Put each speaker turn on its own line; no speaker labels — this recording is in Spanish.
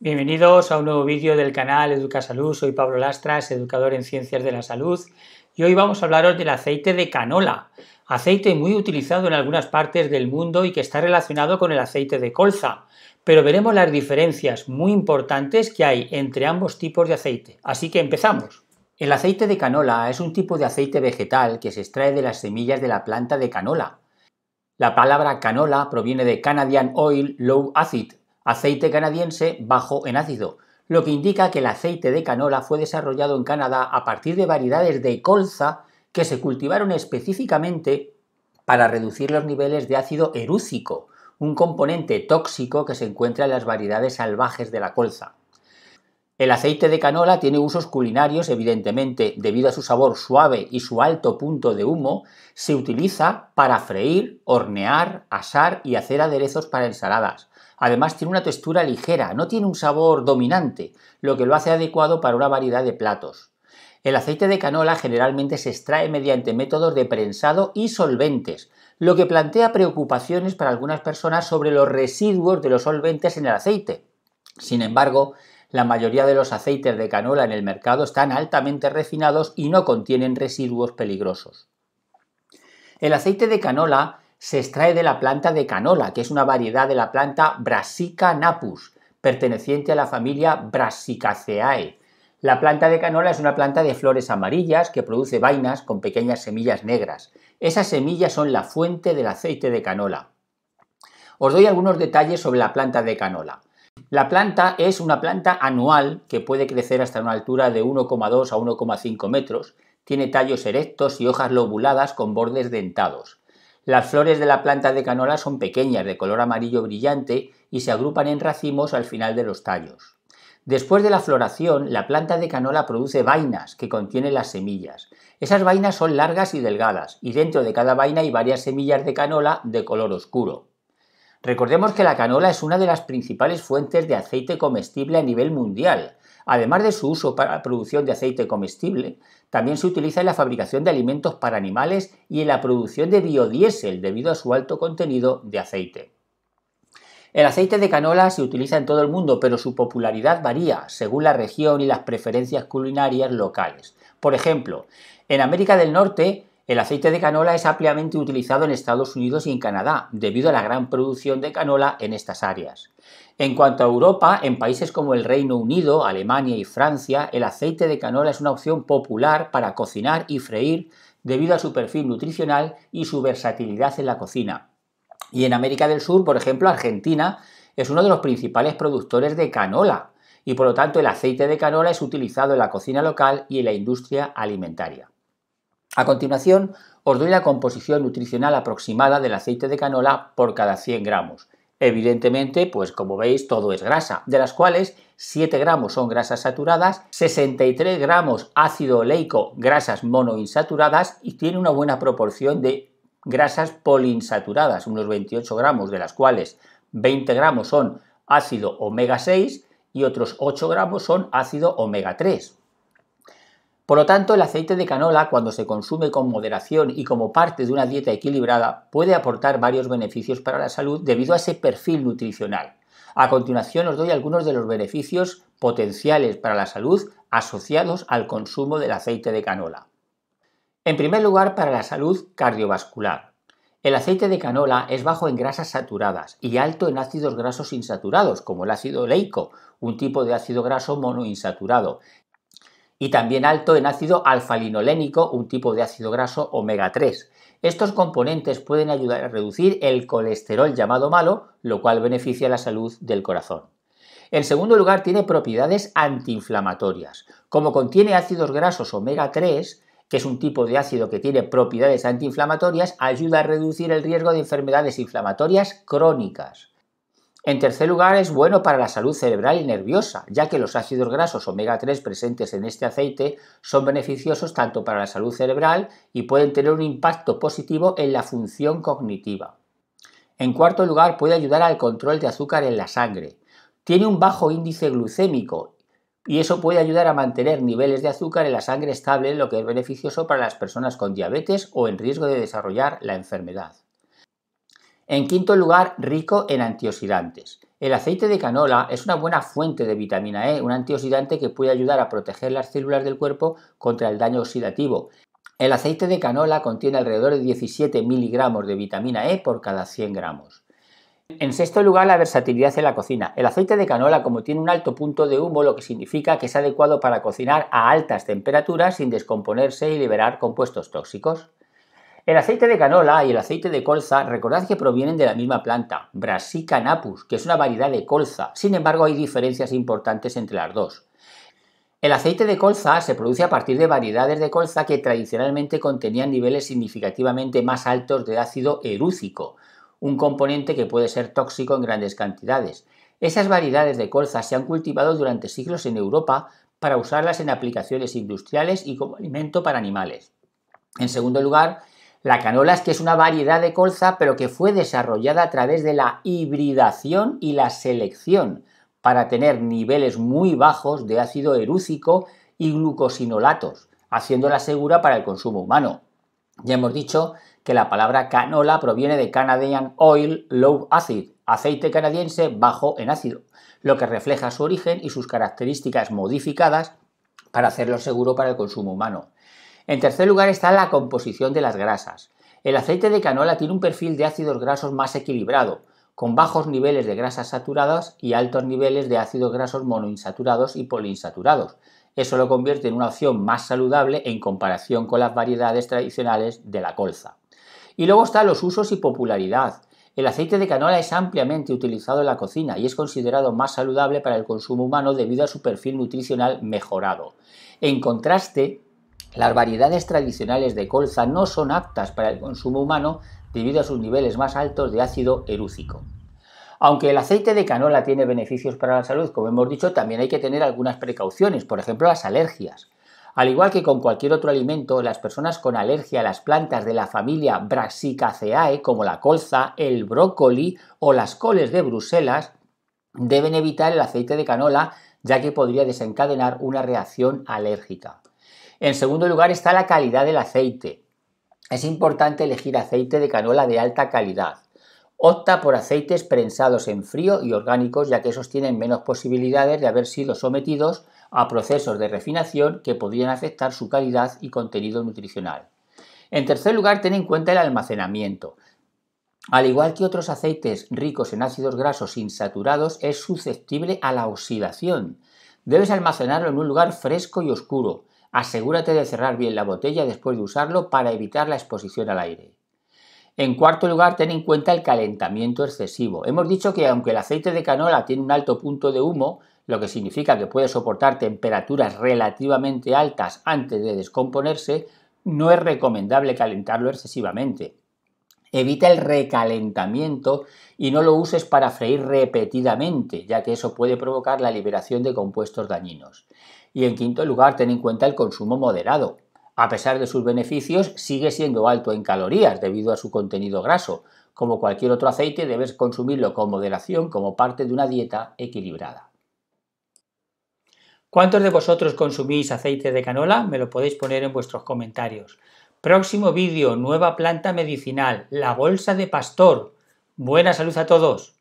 Bienvenidos a un nuevo vídeo del canal Educa Salud. Soy Pablo Lastras, educador en ciencias de la salud, y hoy vamos a hablaros del aceite de canola, aceite muy utilizado en algunas partes del mundo y que está relacionado con el aceite de colza. Pero veremos las diferencias muy importantes que hay entre ambos tipos de aceite. Así que empezamos. El aceite de canola es un tipo de aceite vegetal que se extrae de las semillas de la planta de canola. La palabra canola proviene de Canadian Oil Low Acid, aceite canadiense bajo en ácido, lo que indica que el aceite de canola fue desarrollado en Canadá a partir de variedades de colza que se cultivaron específicamente para reducir los niveles de ácido erúcico, un componente tóxico que se encuentra en las variedades salvajes de la colza. El aceite de canola tiene usos culinarios, evidentemente, debido a su sabor suave y su alto punto de humo, se utiliza para freír, hornear, asar y hacer aderezos para ensaladas. Además tiene una textura ligera, no tiene un sabor dominante, lo que lo hace adecuado para una variedad de platos. El aceite de canola generalmente se extrae mediante métodos de prensado y solventes, lo que plantea preocupaciones para algunas personas sobre los residuos de los solventes en el aceite. Sin embargo, la mayoría de los aceites de canola en el mercado están altamente refinados y no contienen residuos peligrosos. El aceite de canola se extrae de la planta de canola, que es una variedad de la planta Brassica napus, perteneciente a la familia Brassicaceae. La planta de canola es una planta de flores amarillas que produce vainas con pequeñas semillas negras. Esas semillas son la fuente del aceite de canola. Os doy algunos detalles sobre la planta de canola. La planta es una planta anual que puede crecer hasta una altura de 1,2 a 1,5 metros. Tiene tallos erectos y hojas lobuladas con bordes dentados. Las flores de la planta de canola son pequeñas, de color amarillo brillante, y se agrupan en racimos al final de los tallos. Después de la floración, la planta de canola produce vainas que contienen las semillas. Esas vainas son largas y delgadas, y dentro de cada vaina hay varias semillas de canola de color oscuro. Recordemos que la canola es una de las principales fuentes de aceite comestible a nivel mundial, Además de su uso para la producción de aceite comestible, también se utiliza en la fabricación de alimentos para animales y en la producción de biodiesel debido a su alto contenido de aceite. El aceite de canola se utiliza en todo el mundo, pero su popularidad varía según la región y las preferencias culinarias locales. Por ejemplo, en América del Norte el aceite de canola es ampliamente utilizado en Estados Unidos y en Canadá, debido a la gran producción de canola en estas áreas. En cuanto a Europa, en países como el Reino Unido, Alemania y Francia, el aceite de canola es una opción popular para cocinar y freír debido a su perfil nutricional y su versatilidad en la cocina. Y en América del Sur, por ejemplo, Argentina es uno de los principales productores de canola, y por lo tanto el aceite de canola es utilizado en la cocina local y en la industria alimentaria. A continuación, os doy la composición nutricional aproximada del aceite de canola por cada 100 gramos. Evidentemente, pues como veis, todo es grasa, de las cuales 7 gramos son grasas saturadas, 63 gramos ácido oleico, grasas monoinsaturadas y tiene una buena proporción de grasas poliinsaturadas, unos 28 gramos, de las cuales 20 gramos son ácido omega 6 y otros 8 gramos son ácido omega 3. Por lo tanto, el aceite de canola, cuando se consume con moderación y como parte de una dieta equilibrada, puede aportar varios beneficios para la salud debido a ese perfil nutricional. A continuación os doy algunos de los beneficios potenciales para la salud asociados al consumo del aceite de canola. En primer lugar, para la salud cardiovascular. El aceite de canola es bajo en grasas saturadas y alto en ácidos grasos insaturados, como el ácido oleico, un tipo de ácido graso monoinsaturado, y también alto en ácido alfalinolénico, un tipo de ácido graso omega 3. Estos componentes pueden ayudar a reducir el colesterol llamado malo, lo cual beneficia la salud del corazón. En segundo lugar, tiene propiedades antiinflamatorias. Como contiene ácidos grasos omega 3, que es un tipo de ácido que tiene propiedades antiinflamatorias, ayuda a reducir el riesgo de enfermedades inflamatorias crónicas. En tercer lugar, es bueno para la salud cerebral y nerviosa, ya que los ácidos grasos omega 3 presentes en este aceite son beneficiosos tanto para la salud cerebral y pueden tener un impacto positivo en la función cognitiva. En cuarto lugar, puede ayudar al control de azúcar en la sangre. Tiene un bajo índice glucémico y eso puede ayudar a mantener niveles de azúcar en la sangre estable, lo que es beneficioso para las personas con diabetes o en riesgo de desarrollar la enfermedad. En quinto lugar, rico en antioxidantes. El aceite de canola es una buena fuente de vitamina E, un antioxidante que puede ayudar a proteger las células del cuerpo contra el daño oxidativo. El aceite de canola contiene alrededor de 17 miligramos de vitamina E por cada 100 gramos. En sexto lugar, la versatilidad en la cocina. El aceite de canola, como tiene un alto punto de humo, lo que significa que es adecuado para cocinar a altas temperaturas sin descomponerse y liberar compuestos tóxicos. El aceite de canola y el aceite de colza, recordad que provienen de la misma planta, Brassica napus, que es una variedad de colza. Sin embargo, hay diferencias importantes entre las dos. El aceite de colza se produce a partir de variedades de colza que tradicionalmente contenían niveles significativamente más altos de ácido erúcico, un componente que puede ser tóxico en grandes cantidades. Esas variedades de colza se han cultivado durante siglos en Europa para usarlas en aplicaciones industriales y como alimento para animales. En segundo lugar, la canola es que es una variedad de colza, pero que fue desarrollada a través de la hibridación y la selección para tener niveles muy bajos de ácido erúcico y glucosinolatos, haciéndola segura para el consumo humano. Ya hemos dicho que la palabra canola proviene de Canadian Oil Low Acid, aceite canadiense bajo en ácido, lo que refleja su origen y sus características modificadas para hacerlo seguro para el consumo humano. En tercer lugar está la composición de las grasas. El aceite de canola tiene un perfil de ácidos grasos más equilibrado, con bajos niveles de grasas saturadas y altos niveles de ácidos grasos monoinsaturados y poliinsaturados. Eso lo convierte en una opción más saludable en comparación con las variedades tradicionales de la colza. Y luego están los usos y popularidad. El aceite de canola es ampliamente utilizado en la cocina y es considerado más saludable para el consumo humano debido a su perfil nutricional mejorado. En contraste, las variedades tradicionales de colza no son aptas para el consumo humano debido a sus niveles más altos de ácido erúcico. Aunque el aceite de canola tiene beneficios para la salud, como hemos dicho, también hay que tener algunas precauciones, por ejemplo las alergias. Al igual que con cualquier otro alimento, las personas con alergia a las plantas de la familia Brassicaceae, como la colza, el brócoli o las coles de Bruselas, deben evitar el aceite de canola, ya que podría desencadenar una reacción alérgica. En segundo lugar está la calidad del aceite. Es importante elegir aceite de canola de alta calidad. Opta por aceites prensados en frío y orgánicos, ya que esos tienen menos posibilidades de haber sido sometidos a procesos de refinación que podrían afectar su calidad y contenido nutricional. En tercer lugar, ten en cuenta el almacenamiento. Al igual que otros aceites ricos en ácidos grasos insaturados, es susceptible a la oxidación. Debes almacenarlo en un lugar fresco y oscuro. Asegúrate de cerrar bien la botella después de usarlo para evitar la exposición al aire. En cuarto lugar, ten en cuenta el calentamiento excesivo. Hemos dicho que aunque el aceite de canola tiene un alto punto de humo, lo que significa que puede soportar temperaturas relativamente altas antes de descomponerse, no es recomendable calentarlo excesivamente. Evita el recalentamiento y no lo uses para freír repetidamente, ya que eso puede provocar la liberación de compuestos dañinos. Y en quinto lugar, ten en cuenta el consumo moderado. A pesar de sus beneficios, sigue siendo alto en calorías debido a su contenido graso. Como cualquier otro aceite, debes consumirlo con moderación como parte de una dieta equilibrada. ¿Cuántos de vosotros consumís aceite de canola? Me lo podéis poner en vuestros comentarios. Próximo vídeo, nueva planta medicinal, la bolsa de pastor. Buena salud a todos.